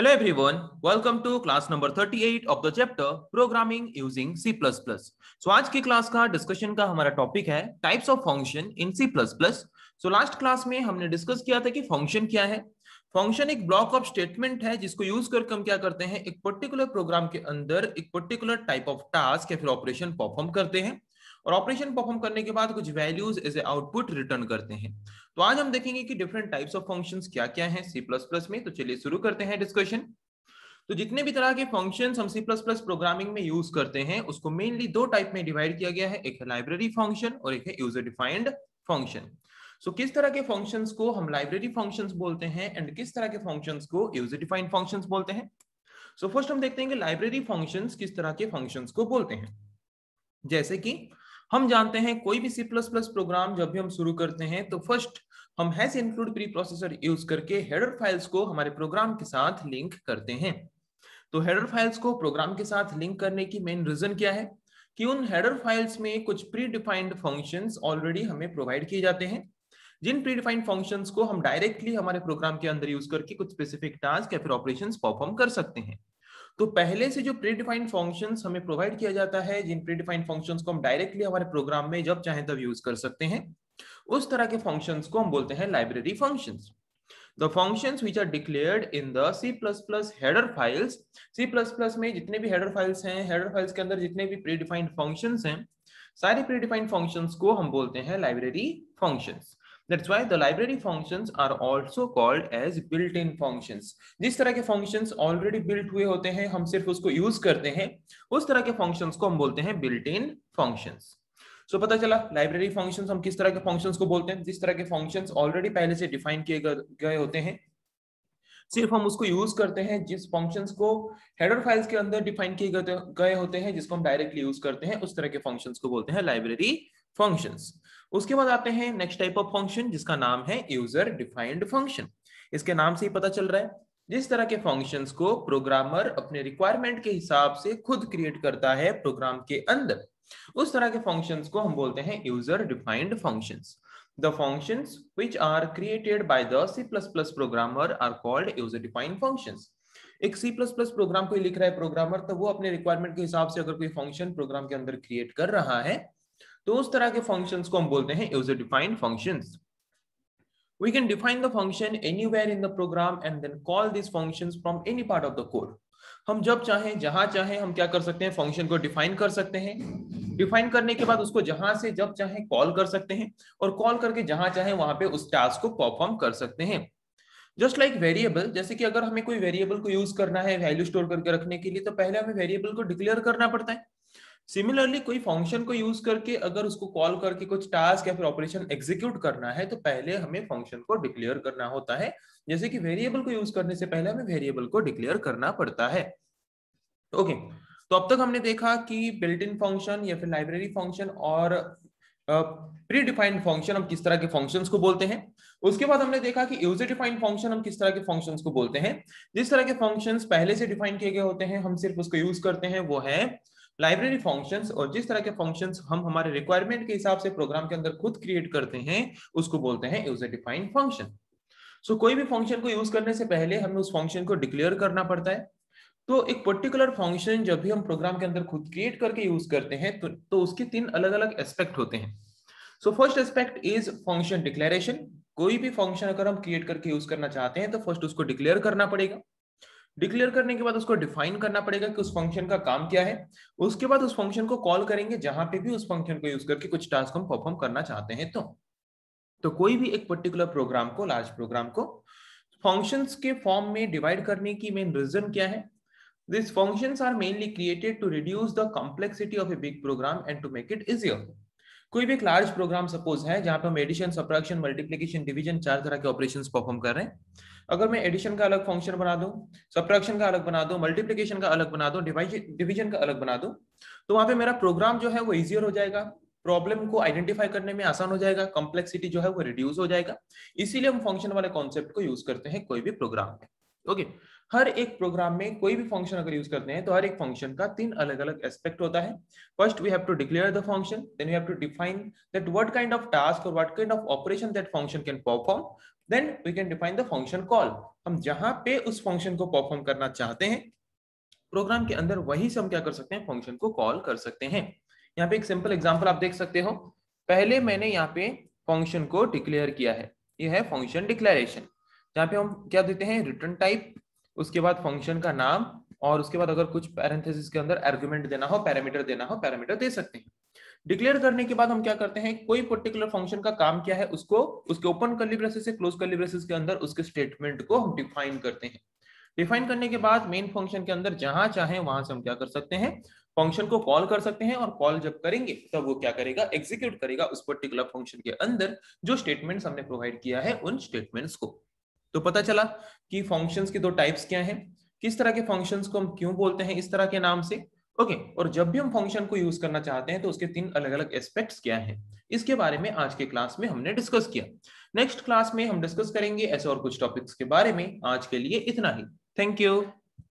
Hello everyone, welcome to class number 38 of the chapter Programming using C++. So आज की class का discussion का हमारा टॉपिक है types of function in C++. So last class में हमने डिस्कस किया था कि फंक्शन क्या है फंक्शन एक ब्लॉक ऑफ स्टेटमेंट है जिसको यूज करके हम क्या करते हैं एक पर्टिकुलर प्रोग्राम के अंदर एक पर्टिकुलर टाइप ऑफ टास्क या फिर ऑपरेशन परफॉर्म करते हैं और ऑपरेशन परफॉर्म करने के बाद कुछ values as a output return करते हैं तो आज हम देखेंगे कि डिफरेंट टाइप्स ऑफ फंक्शंस क्या क्या हैं सी प्लस प्लस में तो चलिए शुरू करते हैं डिस्कशन तो जितने भी तरह के फंक्शंस हम सी प्लस प्लस प्रोग्रामिंग में यूज करते हैं उसको मेनली दो टाइप में डिवाइड किया गया है एक है लाइब्रेरी फंक्शन और एक है यूजर डिफाइंड फंक्शन सो किस तरह के फंक्शन को हम लाइब्रेरी फंक्शन बोलते हैं एंड किस तरह के फंक्शन को यूजर डिफाइंड फंक्शन बोलते हैं सो so, फर्स्ट हम देखते हैं कि लाइब्रेरी फंक्शन किस तरह के फंक्शन को बोलते हैं जैसे कि हम जानते हैं कोई भी सी प्लस प्लस प्रोग्राम जब भी हम शुरू करते हैं तो फर्स्ट हम hash include preprocessor use करके हेडर फाइल्स को हमारे प्रोग्राम के साथ लिंक करते हैं तो हेडर फाइल्स को प्रोग्राम के साथ लिंक करने की मेन रीजन क्या है कि उन हेडर फाइल्स में कुछ प्री डिफाइंड फंक्शन ऑलरेडी हमें प्रोवाइड किए जाते हैं जिन प्री डिफाइंड फंक्शंस को हम डायरेक्टली हमारे प्रोग्राम के अंदर यूज करके कुछ स्पेसिफिक टास्क या फिर ऑपरेशंस परफॉर्म कर सकते हैं तो पहले से जो प्री डिफाइंड फंक्शन हमें प्रोवाइड किया जाता है जिन प्रीडिफाइंड फंक्शन को हम डायरेक्टली हमारे प्रोग्राम में जब चाहे तब यूज कर सकते हैं उस तरह के फंक्शन को हम बोलते हैं library function the functions which are declared in the C++ header files C++ में जितने भी header files हैं header files के अंदर जितने भी predefined functions हैं सारे predefined functions को हम बोलते हैं library functions That's why the library functions are also called as built-in functions. जिस तरह के functions already built हुए होते हैं हम सिर्फ उसको use करते हैं उस तरह के functions को हम बोलते हैं built-in functions. so, पता चला लाइब्रेरी फंक्शंस हम किस तरह के फंक्शंस को बोलते हैं जिस तरह के फंक्शंस ऑलरेडी पहले से डिफाइन किए गए होते हैं सिर्फ हम उसको यूज करते हैं जिस फंक्शंस को हेडर फाइल्स के अंदर डिफाइन किए गए होते हैं जिसको हम डायरेक्टली यूज करते हैं उस तरह के फंक्शंस को बोलते हैं लाइब्रेरी फंक्शन उसके बाद आते हैं नेक्स्ट टाइप ऑफ फंक्शन जिसका नाम है यूजर डिफाइंड फंक्शन इसके नाम से ही पता चल रहा है जिस तरह के फंक्शंस को प्रोग्रामर अपने रिक्वायरमेंट के हिसाब से खुद क्रिएट करता है प्रोग्राम के अंदर उस तरह के फंक्शंस को हम बोलते हैं user defined functions which are created by the C plus plus programmer are called user defined function एक C++ प्रोग्राम कोई लिख रहा है प्रोग्रामर तो वो अपने रिक्वायरमेंट के हिसाब से अगर कोई फंक्शन प्रोग्राम के अंदर क्रिएट कर रहा है तो उस तरह के फंक्शंस को हम बोलते हैं user defined functions we can define the function anywhere in the program and then call these functions from any part of the code हम जब चाहें जहां चाहें हम क्या कर सकते हैं फंक्शन को डिफाइन कर सकते हैं डिफाइन करने के बाद उसको जहां से जब चाहें कॉल कर सकते हैं और कॉल करके जहां चाहें वहां पे उस टास्क को परफॉर्म कर सकते हैं जस्ट लाइक वेरिएबल जैसे कि अगर हमें कोई वेरिएबल को यूज करना है वैल्यू स्टोर करके रखने के लिए तो पहले हमें वेरिएबल को डिक्लेयर करना पड़ता है सिमिलरली कोई फंक्शन को यूज करके अगर उसको कॉल करके कुछ टास्क या फिर ऑपरेशन एग्जीक्यूट करना है तो पहले हमें फंक्शन को डिक्लेयर करना होता है जैसे कि वेरिएबल को यूज करने से पहले हमें वेरिएबल को डिक्लेयर करना पड़ता है ओके okay. तो अब तक हमने देखा कि बिल्ट इन फंक्शन या फिर लाइब्रेरी फंक्शन और प्री डिफाइंड फंक्शन हम किस तरह के फंक्शंस को बोलते हैं उसके बाद हमने देखा कि यूजर डिफाइंड फंक्शन हम किस तरह के फंक्शंस को बोलते हैं जिस तरह के फंक्शंस पहले से डिफाइन किए गए होते हैं हम सिर्फ उसको यूज करते हैं वो है लाइब्रेरी फंक्शंस और जिस तरह के फंक्शंस हम हमारे रिक्वायरमेंट के हिसाब से प्रोग्राम के अंदर खुद क्रिएट करते हैं उसको बोलते हैं यूजर डिफाइंड फंक्शन सो कोई भी फंक्शन को यूज करने से पहले हमें उस फंक्शन को डिक्लेयर करना पड़ता है तो एक पर्टिकुलर फंक्शन जब भी हम प्रोग्राम के अंदर खुद क्रिएट करके यूज करते हैं तो, तो उसके तीन अलग अलग एस्पेक्ट होते हैं so first aspect is function declaration कोई भी फंक्शन अगर हम क्रिएट करके यूज करना चाहते हैं तो फर्स्ट उसको डिक्लेयर करना पड़ेगा डिक्लेयर करने के बाद उसको डिफाइन करना पड़ेगा कि उस फंक्शन का काम क्या है उसके बाद उस फंक्शन को कॉल करेंगे जहां पे भी उस फंक्शन को यूज करके कुछ टास्क हम परफॉर्म करना चाहते हैं तो तो कोई भी एक पर्टिकुलर प्रोग्राम को लार्ज प्रोग्राम को फंक्शंस के फॉर्म में डिवाइड करने की मेन रीजन क्या है this functions are mainly created to reduce the complexity of a big program and to make it easier कोई भी एक लार्ज प्रोग्राम सपोज है जहां पर हम एडिशन सप्रैक्शन मल्टीप्लीकेशन डिविजन चार तरह के ऑपरेशन परफॉर्म कर रहे हैं अगर मैं एडिशन का अलग फंक्शन बना दूं सप्रेक्शन का अलग बना दूं मल्टीप्लीकेशन का अलग बना दूं डिवीजन का अलग बना दूं तो वहां पे मेरा प्रोग्राम जो है वो इजियर हो जाएगा प्रॉब्लम को आइडेंटिफाई करने में आसान हो जाएगा कॉम्प्लेक्सिटी जो है वो रिड्यूस हो जाएगा इसीलिए हम फंक्शन वाले कॉन्सेप्ट को यूज करते हैं कोई भी प्रोग्राम में ओके हर एक प्रोग्राम में कोई भी फंक्शन अगर यूज करते हैं तो हर एक फंक्शन का तीन अलग अलग एस्पेक्ट होता है first we have to declare the function then we have to define that what kind of task और what kind of operation that function can perform then we can define the function call हम जहां पे उस function को perform करना चाहते हैं programme के अंदर वही से हम क्या कर सकते हैं फंक्शन को कॉल कर सकते हैं यहाँ पे एक सिंपल एग्जाम्पल आप देख सकते हो पहले मैंने यहाँ पे फंक्शन को डिक्लेयर किया है यह है फंक्शन डिक्लेरेशन जहाँ पे हम क्या देते हैं रिटर्न टाइप उसके बाद फंक्शन का नाम और उसके बाद अगर कुछ पैरेंथेसिस के अंदर आर्ग्यूमेंट देना हो पैरामीटर देना हो पैरामीटर दे सकते हैं डिक्लेयर करने के बाद हम क्या करते हैं कोई पर्टिकुलर फंक्शन का काम क्या है उसको उसके ओपन कलिब्रेसिस से क्लोज कलिब्रेसिस के अंदर उसके स्टेटमेंट को हम डिफाइन करते हैं डिफाइन करने के बाद मेन फंक्शन के अंदर जहां चाहे वहां से हम क्या कर सकते हैं फंक्शन को कॉल कर सकते हैं और कॉल जब करेंगे तब वो क्या करेगा एग्जीक्यूट करेगा उस पर्टिकुलर फंक्शन के अंदर जो स्टेटमेंट्स हमने प्रोवाइड किया है उन स्टेटमेंट्स को तो पता चला कि फंक्शंस के दो टाइप्स क्या हैं किस तरह के फंक्शंस को हम क्यों बोलते हैं इस तरह के नाम से ओके okay, और जब भी हम फंक्शन को यूज करना चाहते हैं तो उसके तीन अलग अलग एस्पेक्ट्स क्या हैं इसके बारे में आज के क्लास में हमने डिस्कस किया नेक्स्ट क्लास में हम डिस्कस करेंगे ऐसे और कुछ टॉपिक्स के बारे में आज के लिए इतना ही थैंक यू